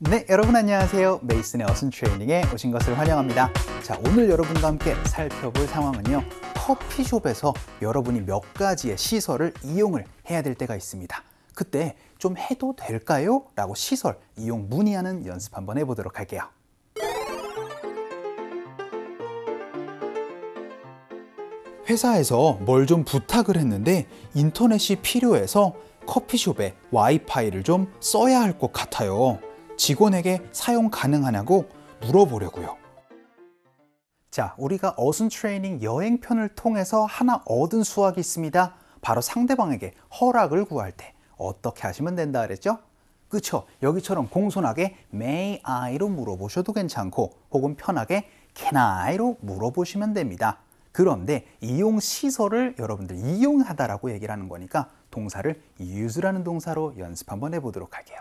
네 여러분 안녕하세요 메이슨의 어슨 트레이닝에 오신 것을 환영합니다 자 오늘 여러분과 함께 살펴볼 상황은요 커피숍에서 여러분이 몇 가지의 시설을 이용을 해야 될 때가 있습니다 그때 좀 해도 될까요? 라고 시설 이용 문의하는 연습 한번 해보도록 할게요 회사에서 뭘 좀 부탁을 했는데 인터넷이 필요해서 커피숍에 와이파이를 좀 써야 할 것 같아요 직원에게 사용 가능하냐고 물어보려고요. 자, 우리가 어순 트레이닝 여행편을 통해서 하나 얻은 수학이 있습니다. 바로 상대방에게 허락을 구할 때 어떻게 하시면 된다 그랬죠? 그쵸? 여기처럼 공손하게 may I로 물어보셔도 괜찮고 혹은 편하게 can I로 물어보시면 됩니다. 그런데 이용 시설을 여러분들 이용하다라고 얘기를 하는 거니까 동사를 use라는 동사로 연습 한번 해보도록 할게요.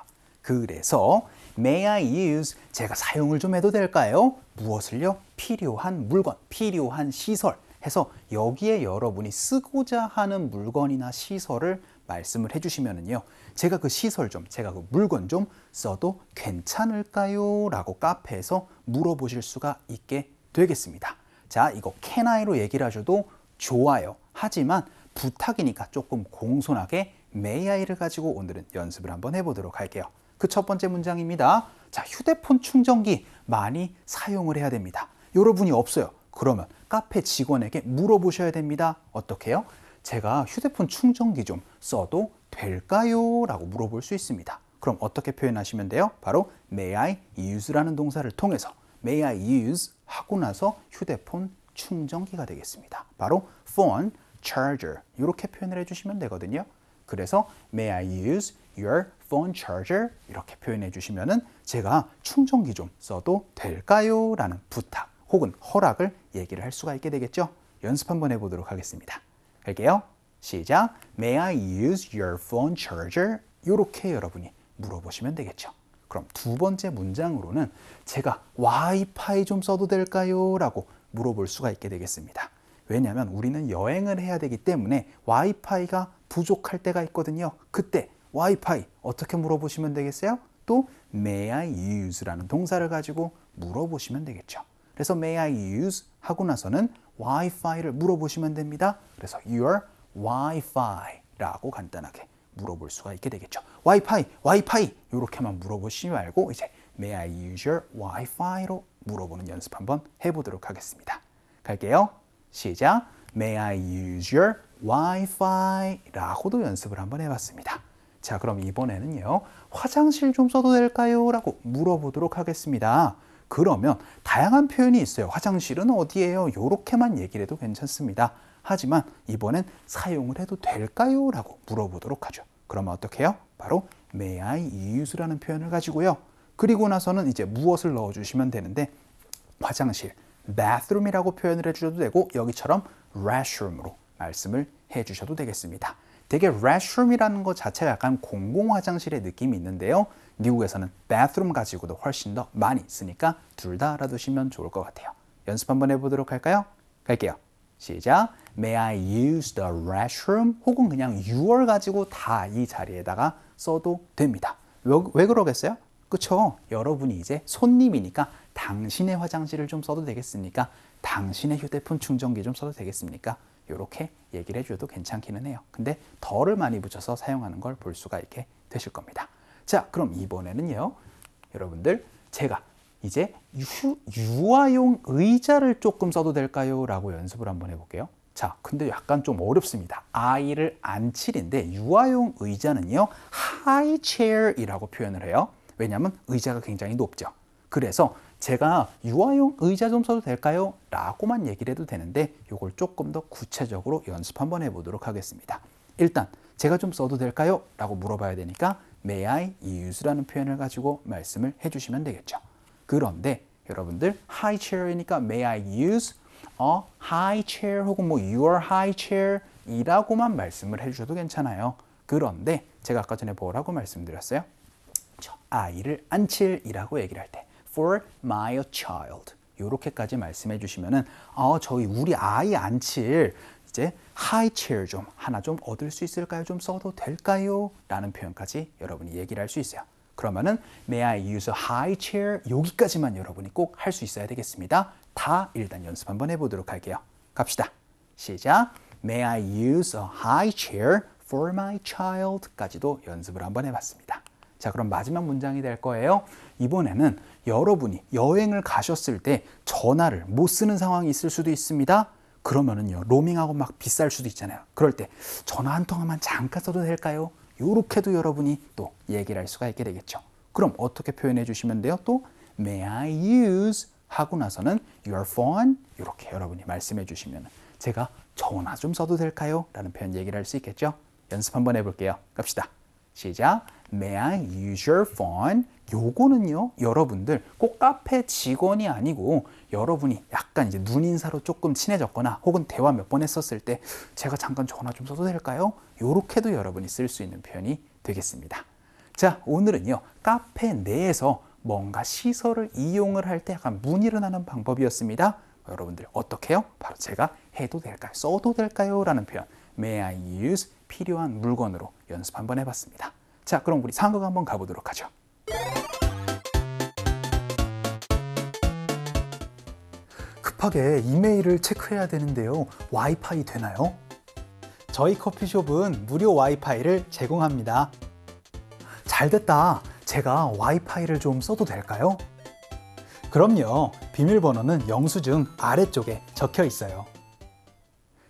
그래서 may I use 제가 사용을 좀 해도 될까요? 무엇을요? 필요한 물건, 필요한 시설 해서 여기에 여러분이 쓰고자 하는 물건이나 시설을 말씀을 해주시면은요 제가 그 시설 좀 제가 그 물건 좀 써도 괜찮을까요? 라고 카페에서 물어보실 수가 있게 되겠습니다 자 이거 can I로 얘기를 하셔도 좋아요 하지만 부탁이니까 조금 공손하게 may I를 가지고 오늘은 연습을 한번 해보도록 할게요 그첫 번째 문장입니다. 자, 휴대폰 충전기 많이 사용을 해야 됩니다. 여러분이 없어요. 그러면 카페 직원에게 물어보셔야 됩니다. 어떻게요? 제가 휴대폰 충전기 좀 써도 될까요? 라고 물어볼 수 있습니다. 그럼 어떻게 표현하시면 돼요? 바로 may I use라는 동사를 통해서 may I use 하고 나서 휴대폰 충전기가 되겠습니다. 바로 phone charger 이렇게 표현을 해주시면 되거든요. 그래서 may I use your phone charger 이렇게 표현해 주시면은 제가 충전기 좀 써도 될까요? 라는 부탁 혹은 허락을 얘기를 할 수가 있게 되겠죠. 연습 한번 해보도록 하겠습니다. 할게요. 시작. May I use your phone charger? 이렇게 여러분이 물어보시면 되겠죠. 그럼 두 번째 문장으로는 제가 와이파이 좀 써도 될까요? 라고 물어볼 수가 있게 되겠습니다. 왜냐하면 우리는 여행을 해야 되기 때문에 와이파이가 부족할 때가 있거든요. 그때 와이파이 어떻게 물어보시면 되겠어요? 또 may I use라는 동사를 가지고 물어보시면 되겠죠. 그래서 may I use 하고 나서는 와이파이를 물어보시면 됩니다. 그래서 your wifi라고 간단하게 물어볼 수가 있게 되겠죠. 와이파이, 와이파이 이렇게만 물어보시지 말고 이제 may I use your wifi로 물어보는 연습 한번 해보도록 하겠습니다. 갈게요. 시작. May I use your Wi-Fi? 라고도 연습을 한번 해봤습니다. 자, 그럼 이번에는요. 화장실 좀 써도 될까요? 라고 물어보도록 하겠습니다. 그러면 다양한 표현이 있어요. 화장실은 어디예요? 요렇게만 얘기를 해도 괜찮습니다. 하지만 이번엔 사용을 해도 될까요? 라고 물어보도록 하죠. 그러면 어떻게 해요? 바로 may I use라는 표현을 가지고요. 그리고 나서는 이제 무엇을 넣어주시면 되는데 화장실, bathroom이라고 표현을 해주셔도 되고 여기처럼 restroom으로 말씀을 해주셔도 되겠습니다. 되게 restroom이라는 것 자체가 약간 공공 화장실의 느낌이 있는데요. 미국에서는 bathroom 가지고도 훨씬 더 많이 쓰니까 둘 다 알아두시면 좋을 것 같아요. 연습 한번 해보도록 할까요? 갈게요. 시작. May I use the restroom? 혹은 그냥 your 가지고 다 이 자리에다가 써도 됩니다. 왜, 왜 그러겠어요? 그렇죠 여러분이 이제 손님이니까 당신의 화장실을 좀 써도 되겠습니까? 당신의 휴대폰 충전기 좀 써도 되겠습니까? 이렇게 얘기를 해줘도 괜찮기는 해요. 근데 덜을 많이 붙여서 사용하는 걸 볼 수가 있게 되실 겁니다. 자, 그럼 이번에는요. 여러분들 제가 이제 유, 유아용 의자를 조금 써도 될까요? 라고 연습을 한번 해볼게요. 자, 근데 약간 좀 어렵습니다. 아이를 안칠인데 유아용 의자는요. 하이체어이라고 표현을 해요. 왜냐하면 의자가 굉장히 높죠. 그래서 제가 유아용 의자 좀 써도 될까요? 라고만 얘기를 해도 되는데 이걸 조금 더 구체적으로 연습 한번 해보도록 하겠습니다. 일단 제가 좀 써도 될까요? 라고 물어봐야 되니까 may I use라는 표현을 가지고 말씀을 해주시면 되겠죠. 그런데 여러분들 high chair이니까 may I use a high chair 혹은 뭐 your high chair 이라고만 말씀을 해주셔도 괜찮아요. 그런데 제가 아까 전에 뭐라고 말씀드렸어요? 아이를 앉힐 이라고 얘기를 할 때 for my child 이렇게까지 말씀해 주시면은 어, 저희 우리 아이 앉힐 이제 하이 체일 좀 하나 좀 얻을 수 있을까요? 좀 써도 될까요? 라는 표현까지 여러분이 얘기를 할 수 있어요. 그러면은 may I use a high chair 여기까지만 여러분이 꼭 할 수 있어야 되겠습니다. 다 일단 연습 한번 해보도록 할게요. 갑시다. 시작. May I use a high chair for my child? 까지도 연습을 한번 해봤습니다. 자, 그럼 마지막 문장이 될 거예요. 이번에는 여러분이 여행을 가셨을 때 전화를 못 쓰는 상황이 있을 수도 있습니다. 그러면은요, 로밍하고 막 비쌀 수도 있잖아요. 그럴 때 전화 한 통만 잠깐 써도 될까요? 요렇게도 여러분이 또 얘기를 할 수가 있게 되겠죠. 그럼 어떻게 표현해 주시면 돼요? 또 may I use 하고 나서는 your phone 이렇게 여러분이 말씀해 주시면 제가 전화 좀 써도 될까요? 라는 표현 얘기를 할 수 있겠죠. 연습 한번 해볼게요. 갑시다. 시작. May I use your phone? 요거는요, 여러분들 꼭 카페 직원이 아니고 여러분이 약간 이제 눈인사로 조금 친해졌거나 혹은 대화 몇 번 했었을 때 제가 잠깐 전화 좀 써도 될까요? 요렇게도 여러분이 쓸 수 있는 표현이 되겠습니다. 자, 오늘은요, 카페 내에서 뭔가 시설을 이용을 할 때 약간 문의를 하는 방법이었습니다. 여러분들 어떻게 해요? 바로 제가 해도 될까요? 써도 될까요? 라는 표현. May I use 필요한 물건으로 연습 한번 해봤습니다. 자, 그럼 우리 상극 한번 가보도록 하죠. 급하게 이메일을 체크해야 되는데요. 와이파이 되나요? 저희 커피숍은 무료 와이파이를 제공합니다. 잘 됐다. 제가 와이파이를 좀 써도 될까요? 그럼요. 비밀번호는 영수증 아래쪽에 적혀 있어요.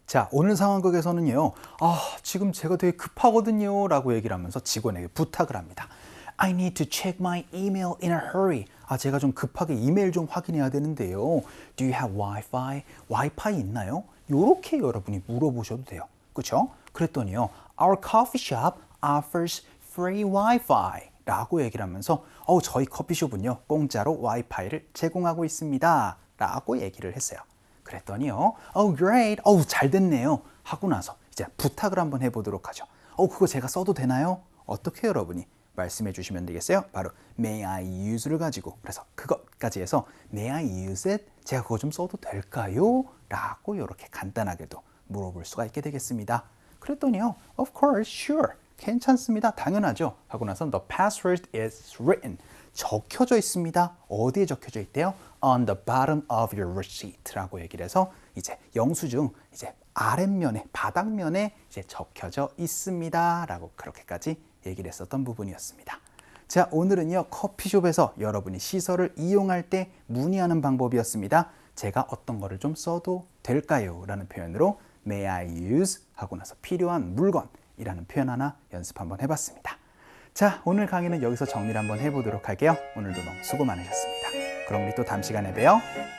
자, 오늘 상황극에서는요, 아, 지금 제가 되게 급하거든요. 라고 얘기를 하면서 직원에게 부탁을 합니다. I need to check my email in a hurry. 아, 제가 좀 급하게 이메일 좀 확인해야 되는데요. Do you have Wi-Fi? 와이파이 있나요? 요렇게 여러분이 물어보셔도 돼요. 그쵸? 그랬더니요, Our coffee shop offers free Wi-Fi. 라고 얘기를 하면서, 어, 저희 커피숍은요, 공짜로 와이파이를 제공하고 있습니다. 라고 얘기를 했어요. 그랬더니요. Oh, great. 어우, oh, 잘 됐네요. 하고 나서 이제 부탁을 한번 해보도록 하죠. 어, oh, 그거 제가 써도 되나요? 어떻게 여러분이 말씀해 주시면 되겠어요? 바로 may I use를 가지고 그래서 그것까지 해서 may I use it? 제가 그거 좀 써도 될까요? 라고 이렇게 간단하게도 물어볼 수가 있게 되겠습니다. 그랬더니요. Of course, sure. 괜찮습니다. 당연하죠. 하고 나선 the password is written. 적혀져 있습니다. 어디에 적혀져 있대요? on the bottom of your receipt라고 얘기를 해서 이제 영수증 이제 아랫면에 바닥면에 이제 적혀져 있습니다라고 그렇게까지 얘기를 했었던 부분이었습니다. 자, 오늘은요. 커피숍에서 여러분이 시설을 이용할 때 문의하는 방법이었습니다. 제가 어떤 거를 좀 써도 될까요? 라는 표현으로 may I use 하고 나서 필요한 물건 이라는 표현 하나 연습 한번 해봤습니다. 자, 오늘 강의는 여기서 정리를 한번 해보도록 할게요. 오늘도 너무 수고 많으셨습니다. 그럼 우리 또 다음 시간에 봬요.